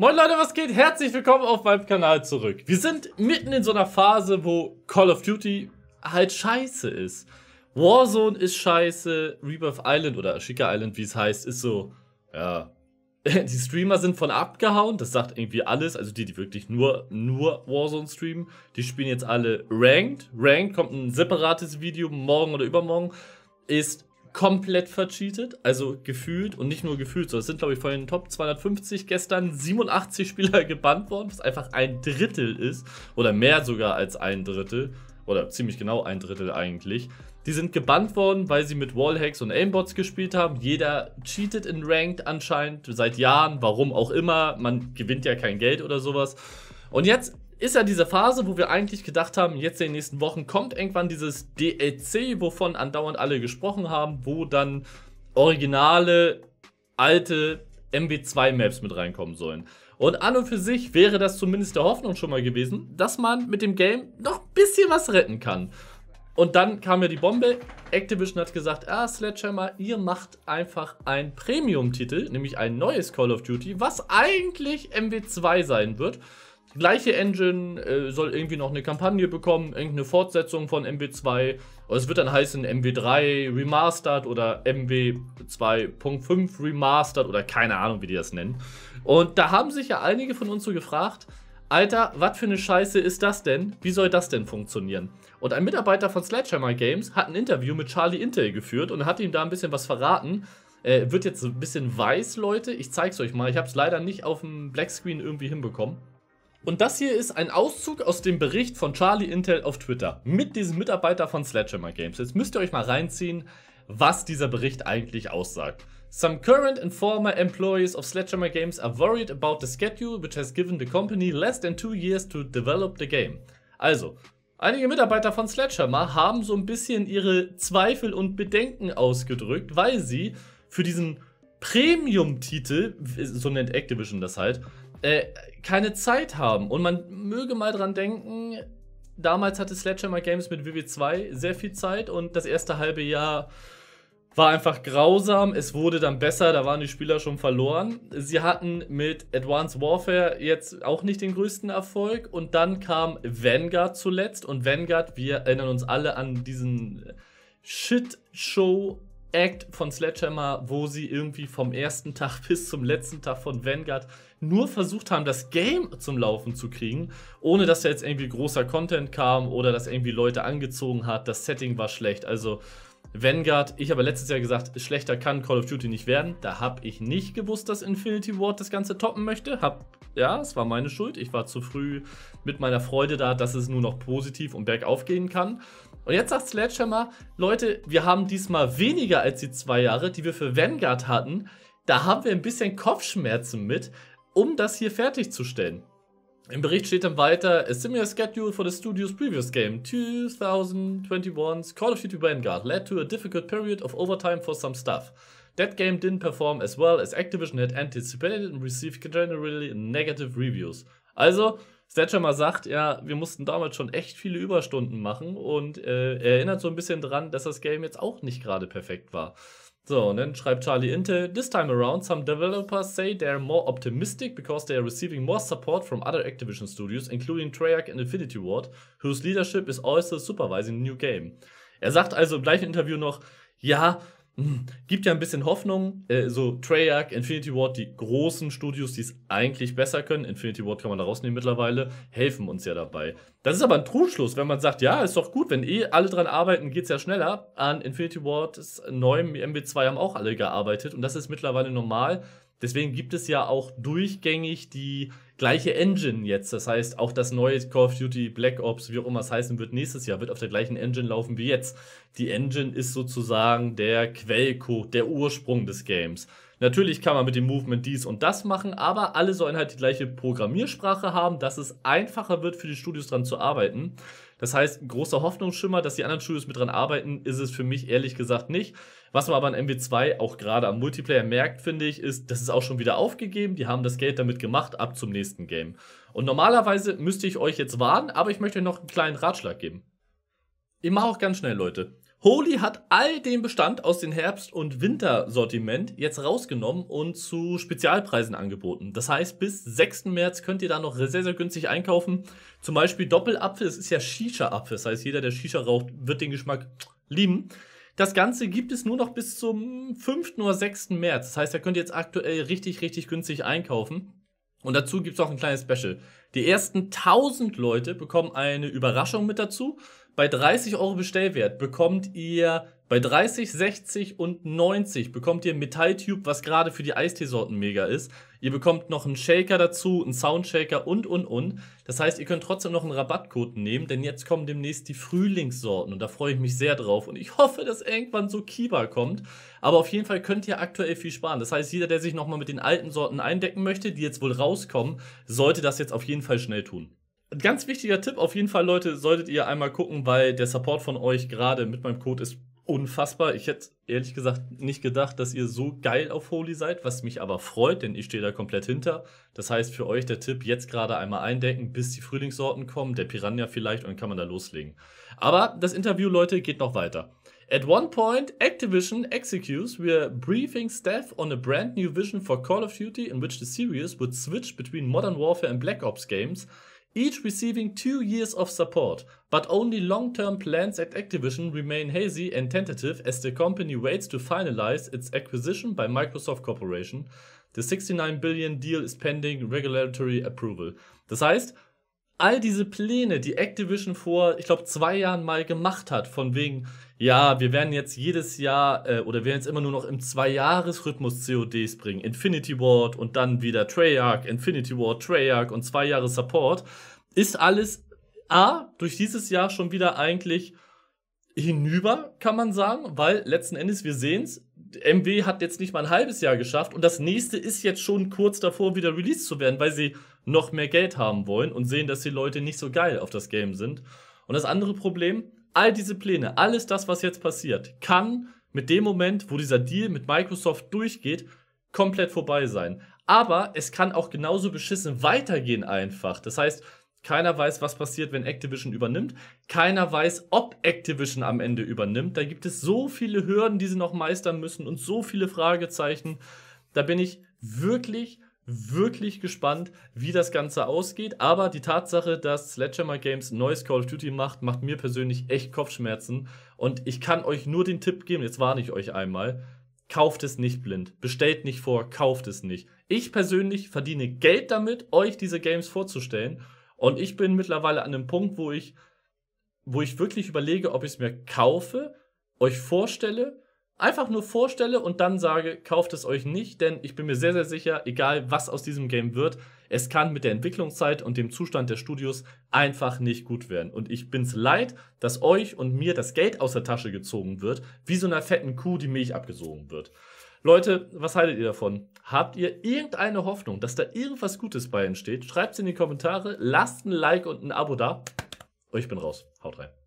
Moin Leute, was geht? Herzlich willkommen auf meinem Kanal zurück. Wir sind mitten in so einer Phase, wo Call of Duty halt scheiße ist. Warzone ist scheiße, Rebirth Island oder Chica Island, wie es heißt, ist so, ja, die Streamer sind von abgehauen, das sagt irgendwie alles, also die, die wirklich nur, nur Warzone streamen, die spielen jetzt alle Ranked. Ranked kommt ein separates Video morgen oder übermorgen, ist komplett vercheatet, also gefühlt und nicht nur gefühlt, sondern es sind, glaube ich, von den Top 250 gestern 87 Spieler gebannt worden, was einfach ein Drittel ist oder mehr sogar als ein Drittel oder ziemlich genau ein Drittel eigentlich. Die sind gebannt worden, weil sie mit Wallhacks und Aimbots gespielt haben. Jeder cheatet in Ranked anscheinend seit Jahren, warum auch immer. Man gewinnt ja kein Geld oder sowas. Und jetzt ist ja diese Phase, wo wir eigentlich gedacht haben, jetzt in den nächsten Wochen kommt irgendwann dieses DLC, wovon andauernd alle gesprochen haben, wo dann originale, alte MW2-Maps mit reinkommen sollen. Und an und für sich wäre das zumindest der Hoffnung schon mal gewesen, dass man mit dem Game noch ein bisschen was retten kann. Und dann kam ja die Bombe. Activision hat gesagt, ah, Sledgehammer, ihr macht einfach einen Premium-Titel, nämlich ein neues Call of Duty, was eigentlich MW2 sein wird gleiche Engine äh, soll irgendwie noch eine Kampagne bekommen, irgendeine Fortsetzung von MW2. es wird dann heißen MW3 Remastered oder MW2.5 Remastered oder keine Ahnung, wie die das nennen. Und da haben sich ja einige von uns so gefragt, Alter, was für eine Scheiße ist das denn? Wie soll das denn funktionieren? Und ein Mitarbeiter von Sledgehammer Games hat ein Interview mit Charlie Intel geführt und hat ihm da ein bisschen was verraten. Äh, wird jetzt ein bisschen weiß, Leute. Ich zeig's euch mal. Ich hab's leider nicht auf dem Blackscreen irgendwie hinbekommen. Und das hier ist ein Auszug aus dem Bericht von Charlie Intel auf Twitter mit diesem Mitarbeiter von Sledgehammer Games. Jetzt müsst ihr euch mal reinziehen, was dieser Bericht eigentlich aussagt. Some current and former employees of Sledgehammer Games are worried about the schedule which has given the company less than two years to develop the game. Also, einige Mitarbeiter von Sledgehammer haben so ein bisschen ihre Zweifel und Bedenken ausgedrückt, weil sie für diesen Premium-Titel, so nennt Activision das halt, äh, keine Zeit haben. Und man möge mal dran denken, damals hatte Sledgehammer Games mit WW2 sehr viel Zeit und das erste halbe Jahr war einfach grausam. Es wurde dann besser, da waren die Spieler schon verloren. Sie hatten mit Advanced Warfare jetzt auch nicht den größten Erfolg und dann kam Vanguard zuletzt und Vanguard, wir erinnern uns alle an diesen Shit-Show. Act von Sledgehammer, wo sie irgendwie vom ersten Tag bis zum letzten Tag von Vanguard nur versucht haben, das Game zum Laufen zu kriegen, ohne dass da jetzt irgendwie großer Content kam oder dass irgendwie Leute angezogen hat. Das Setting war schlecht. Also Vanguard, ich habe letztes Jahr gesagt, schlechter kann Call of Duty nicht werden. Da habe ich nicht gewusst, dass Infinity Ward das Ganze toppen möchte. Hab, ja, es war meine Schuld. Ich war zu früh mit meiner Freude da, dass es nur noch positiv und bergauf gehen kann. Und jetzt sagt Sledgehammer, Leute, wir haben diesmal weniger als die zwei Jahre, die wir für Vanguard hatten. Da haben wir ein bisschen Kopfschmerzen mit, um das hier fertigzustellen. Im Bericht steht dann weiter, a similar schedule for the studio's previous game, 2021's Call of Duty Vanguard, led to a difficult period of overtime for some staff. That game didn't perform as well as Activision had anticipated and received generally negative reviews. Also, mal sagt, ja, wir mussten damals schon echt viele Überstunden machen und äh, erinnert so ein bisschen dran, dass das Game jetzt auch nicht gerade perfekt war. So, und dann schreibt Charlie Intel, this time around some developers say they're more optimistic because they are receiving more support from other Activision studios, including Treyarch and Infinity Ward, whose leadership is also supervising the new game. Er sagt also im gleichen Interview noch, ja, hm. gibt ja ein bisschen Hoffnung. Äh, so Treyarch, Infinity Ward, die großen Studios, die es eigentlich besser können, Infinity Ward kann man da rausnehmen mittlerweile, helfen uns ja dabei. Das ist aber ein Trugschluss, wenn man sagt, ja, ist doch gut, wenn eh alle dran arbeiten, geht es ja schneller. An Infinity Ward's neuem MW2 haben auch alle gearbeitet und das ist mittlerweile normal. Deswegen gibt es ja auch durchgängig die gleiche Engine jetzt. Das heißt, auch das neue Call of Duty Black Ops, wie auch immer es heißen wird, nächstes Jahr wird auf der gleichen Engine laufen wie jetzt. Die Engine ist sozusagen der Quellcode, der Ursprung des Games. Natürlich kann man mit dem Movement dies und das machen, aber alle sollen halt die gleiche Programmiersprache haben, dass es einfacher wird für die Studios dran zu arbeiten. Das heißt, großer Hoffnungsschimmer, dass die anderen Studios mit dran arbeiten, ist es für mich ehrlich gesagt nicht. Was man aber an MW2 auch gerade am Multiplayer merkt, finde ich, ist, das ist auch schon wieder aufgegeben. Die haben das Geld damit gemacht, ab zum nächsten Game. Und normalerweise müsste ich euch jetzt warnen, aber ich möchte euch noch einen kleinen Ratschlag geben. Ich mache auch ganz schnell, Leute. Holy hat all den Bestand aus dem Herbst- und Wintersortiment jetzt rausgenommen und zu Spezialpreisen angeboten. Das heißt, bis 6. März könnt ihr da noch sehr, sehr günstig einkaufen. Zum Beispiel Doppelapfel, es ist ja Shisha-Apfel. Das heißt, jeder, der Shisha raucht, wird den Geschmack lieben. Das Ganze gibt es nur noch bis zum 5. oder 6. März. Das heißt, da könnt ihr jetzt aktuell richtig, richtig günstig einkaufen. Und dazu gibt es auch ein kleines Special. Die ersten 1000 Leute bekommen eine Überraschung mit dazu bei 30 Euro Bestellwert bekommt ihr bei 30, 60 und 90 bekommt ihr Metalltube, was gerade für die Eisteesorten mega ist. Ihr bekommt noch einen Shaker dazu, einen Soundshaker und, und, und. Das heißt, ihr könnt trotzdem noch einen Rabattcode nehmen, denn jetzt kommen demnächst die Frühlingssorten und da freue ich mich sehr drauf und ich hoffe, dass irgendwann so Kiba kommt. Aber auf jeden Fall könnt ihr aktuell viel sparen. Das heißt, jeder, der sich nochmal mit den alten Sorten eindecken möchte, die jetzt wohl rauskommen, sollte das jetzt auf jeden Fall schnell tun. Ganz wichtiger Tipp auf jeden Fall, Leute, solltet ihr einmal gucken, weil der Support von euch gerade mit meinem Code ist unfassbar. Ich hätte ehrlich gesagt nicht gedacht, dass ihr so geil auf Holy seid, was mich aber freut, denn ich stehe da komplett hinter. Das heißt für euch der Tipp, jetzt gerade einmal eindecken, bis die Frühlingssorten kommen, der Piranha vielleicht und dann kann man da loslegen. Aber das Interview, Leute, geht noch weiter. At one point, Activision executes we are briefing staff on a brand new vision for Call of Duty in which the series would switch between Modern Warfare and Black Ops games each receiving two years of support, but only long-term plans at Activision remain hazy and tentative as the company waits to finalize its acquisition by Microsoft Corporation. The 69 billion deal is pending regulatory approval. Das heißt, all diese Pläne, die Activision vor, ich glaube, zwei Jahren mal gemacht hat, von wegen, ja, wir werden jetzt jedes Jahr äh, oder werden jetzt immer nur noch im Zwei-Jahres-Rhythmus CODs bringen. Infinity Ward und dann wieder Treyarch, Infinity Ward, Treyarch und zwei Jahre Support, ist alles A, durch dieses Jahr schon wieder eigentlich hinüber, kann man sagen, weil letzten Endes, wir sehen es, MW hat jetzt nicht mal ein halbes Jahr geschafft und das nächste ist jetzt schon kurz davor, wieder released zu werden, weil sie noch mehr Geld haben wollen und sehen, dass die Leute nicht so geil auf das Game sind. Und das andere Problem, all diese Pläne, alles das, was jetzt passiert, kann mit dem Moment, wo dieser Deal mit Microsoft durchgeht, komplett vorbei sein. Aber es kann auch genauso beschissen weitergehen einfach. Das heißt, keiner weiß, was passiert, wenn Activision übernimmt. Keiner weiß, ob Activision am Ende übernimmt. Da gibt es so viele Hürden, die sie noch meistern müssen und so viele Fragezeichen. Da bin ich wirklich wirklich gespannt, wie das Ganze ausgeht. Aber die Tatsache, dass Sledgehammer Games neues Call of Duty macht, macht mir persönlich echt Kopfschmerzen. Und ich kann euch nur den Tipp geben, jetzt warne ich euch einmal, kauft es nicht blind. Bestellt nicht vor, kauft es nicht. Ich persönlich verdiene Geld damit, euch diese Games vorzustellen. Und ich bin mittlerweile an einem Punkt, wo ich, wo ich wirklich überlege, ob ich es mir kaufe, euch vorstelle einfach nur vorstelle und dann sage, kauft es euch nicht, denn ich bin mir sehr, sehr sicher, egal was aus diesem Game wird, es kann mit der Entwicklungszeit und dem Zustand der Studios einfach nicht gut werden. Und ich bin es leid, dass euch und mir das Geld aus der Tasche gezogen wird, wie so einer fetten Kuh, die Milch abgesogen wird. Leute, was haltet ihr davon? Habt ihr irgendeine Hoffnung, dass da irgendwas Gutes bei entsteht? Schreibt es in die Kommentare, lasst ein Like und ein Abo da. Ich bin raus. Haut rein.